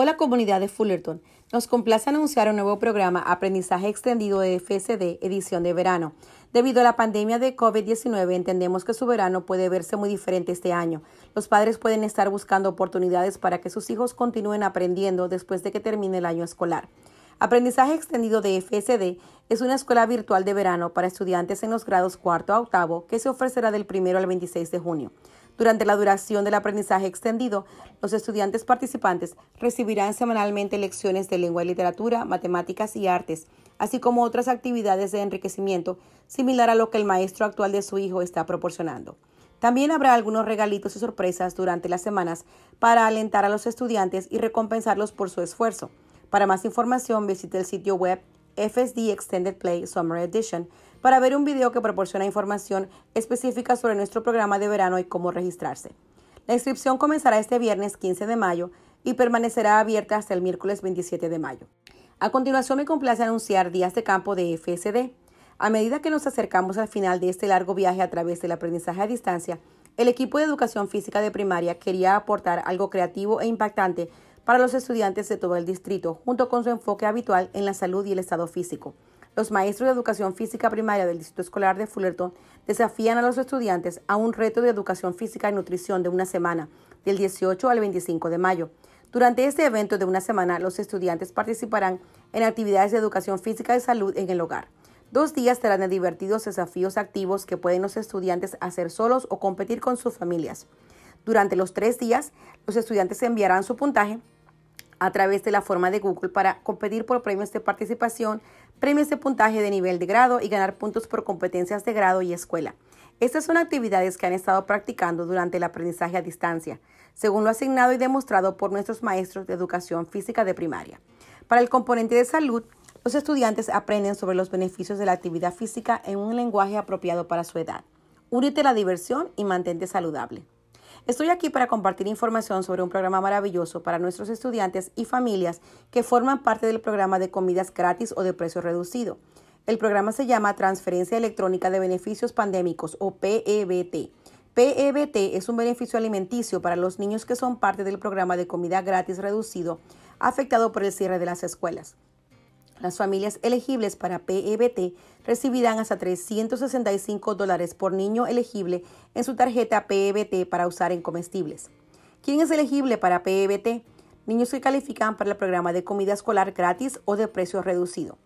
Hola comunidad de Fullerton. Nos complace anunciar un nuevo programa Aprendizaje Extendido de FSD, edición de verano. Debido a la pandemia de COVID-19, entendemos que su verano puede verse muy diferente este año. Los padres pueden estar buscando oportunidades para que sus hijos continúen aprendiendo después de que termine el año escolar. Aprendizaje Extendido de FSD es una escuela virtual de verano para estudiantes en los grados cuarto a octavo que se ofrecerá del primero al 26 de junio. Durante la duración del aprendizaje extendido, los estudiantes participantes recibirán semanalmente lecciones de lengua y literatura, matemáticas y artes, así como otras actividades de enriquecimiento similar a lo que el maestro actual de su hijo está proporcionando. También habrá algunos regalitos y sorpresas durante las semanas para alentar a los estudiantes y recompensarlos por su esfuerzo. Para más información visite el sitio web FSD Extended Play Summer Edition para ver un video que proporciona información específica sobre nuestro programa de verano y cómo registrarse. La inscripción comenzará este viernes 15 de mayo y permanecerá abierta hasta el miércoles 27 de mayo. A continuación me complace anunciar días de campo de FSD. A medida que nos acercamos al final de este largo viaje a través del aprendizaje a distancia, el equipo de educación física de primaria quería aportar algo creativo e impactante para los estudiantes de todo el distrito, junto con su enfoque habitual en la salud y el estado físico. Los maestros de educación física primaria del Distrito Escolar de Fullerton desafían a los estudiantes a un reto de educación física y nutrición de una semana, del 18 al 25 de mayo. Durante este evento de una semana, los estudiantes participarán en actividades de educación física y salud en el hogar. Dos días serán de divertidos desafíos activos que pueden los estudiantes hacer solos o competir con sus familias. Durante los tres días, los estudiantes enviarán su puntaje a través de la forma de Google para competir por premios de participación, premios de puntaje de nivel de grado y ganar puntos por competencias de grado y escuela. Estas son actividades que han estado practicando durante el aprendizaje a distancia, según lo asignado y demostrado por nuestros maestros de educación física de primaria. Para el componente de salud, los estudiantes aprenden sobre los beneficios de la actividad física en un lenguaje apropiado para su edad. Únete a la diversión y mantente saludable. Estoy aquí para compartir información sobre un programa maravilloso para nuestros estudiantes y familias que forman parte del programa de comidas gratis o de precio reducido. El programa se llama Transferencia Electrónica de Beneficios Pandémicos o PEBT. PEBT es un beneficio alimenticio para los niños que son parte del programa de comida gratis reducido afectado por el cierre de las escuelas. Las familias elegibles para PEBT recibirán hasta 365 por niño elegible en su tarjeta PEBT para usar en comestibles. ¿Quién es elegible para PEBT? Niños que califican para el programa de comida escolar gratis o de precio reducido.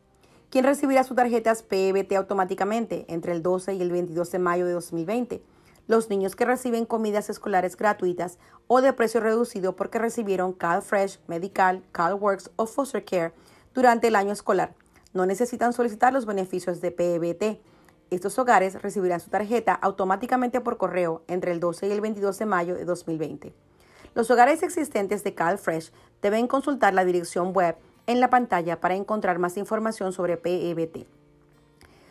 ¿Quién recibirá sus tarjetas PEBT automáticamente entre el 12 y el 22 de mayo de 2020? los niños que reciben comidas escolares gratuitas o de precio reducido porque recibieron CalFresh, Medical, CalWorks o Foster Care durante el año escolar. No necesitan solicitar los beneficios de PEBT. Estos hogares recibirán su tarjeta automáticamente por correo entre el 12 y el 22 de mayo de 2020. Los hogares existentes de CalFresh deben consultar la dirección web en la pantalla para encontrar más información sobre PEBT.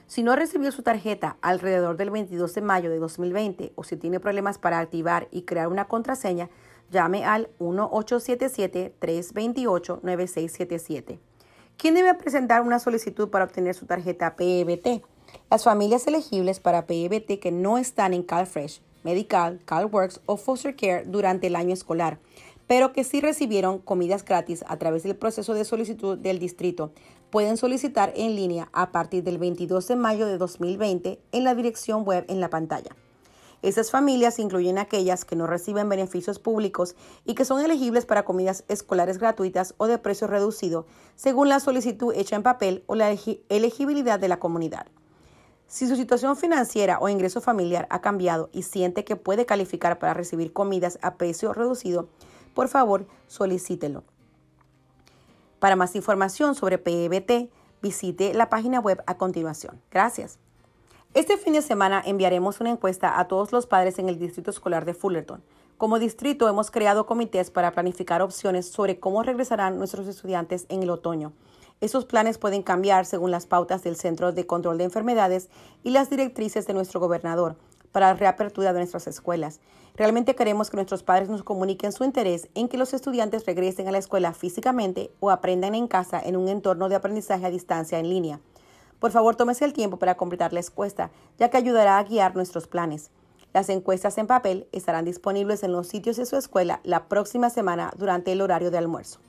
Si no recibió su tarjeta alrededor del 22 de mayo de 2020 o si tiene problemas para activar y crear una contraseña, llame al 1877-328-9677. ¿Quién debe presentar una solicitud para obtener su tarjeta PEBT? Las familias elegibles para PEBT que no están en CalFresh, Medical, CalWorks o Foster Care durante el año escolar, pero que sí recibieron comidas gratis a través del proceso de solicitud del distrito, pueden solicitar en línea a partir del 22 de mayo de 2020 en la dirección web en la pantalla. Esas familias incluyen aquellas que no reciben beneficios públicos y que son elegibles para comidas escolares gratuitas o de precio reducido según la solicitud hecha en papel o la elegibilidad de la comunidad. Si su situación financiera o ingreso familiar ha cambiado y siente que puede calificar para recibir comidas a precio reducido, por favor solicítelo. Para más información sobre PBT, e visite la página web a continuación. Gracias. Este fin de semana enviaremos una encuesta a todos los padres en el Distrito Escolar de Fullerton. Como distrito hemos creado comités para planificar opciones sobre cómo regresarán nuestros estudiantes en el otoño. Esos planes pueden cambiar según las pautas del Centro de Control de Enfermedades y las directrices de nuestro gobernador para la reapertura de nuestras escuelas. Realmente queremos que nuestros padres nos comuniquen su interés en que los estudiantes regresen a la escuela físicamente o aprendan en casa en un entorno de aprendizaje a distancia en línea. Por favor, tómese el tiempo para completar la encuesta, ya que ayudará a guiar nuestros planes. Las encuestas en papel estarán disponibles en los sitios de su escuela la próxima semana durante el horario de almuerzo.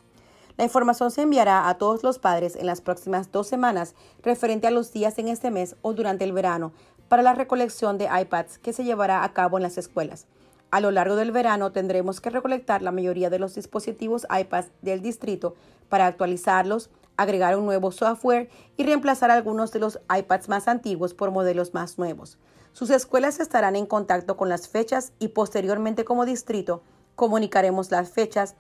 La información se enviará a todos los padres en las próximas dos semanas referente a los días en este mes o durante el verano para la recolección de iPads que se llevará a cabo en las escuelas. A lo largo del verano tendremos que recolectar la mayoría de los dispositivos iPads del distrito para actualizarlos, agregar un nuevo software y reemplazar algunos de los iPads más antiguos por modelos más nuevos. Sus escuelas estarán en contacto con las fechas y posteriormente como distrito comunicaremos las fechas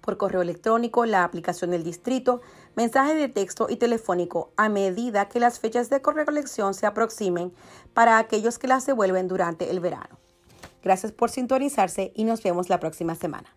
por correo electrónico, la aplicación del distrito, mensaje de texto y telefónico a medida que las fechas de recolección se aproximen para aquellos que las devuelven durante el verano. Gracias por sintonizarse y nos vemos la próxima semana.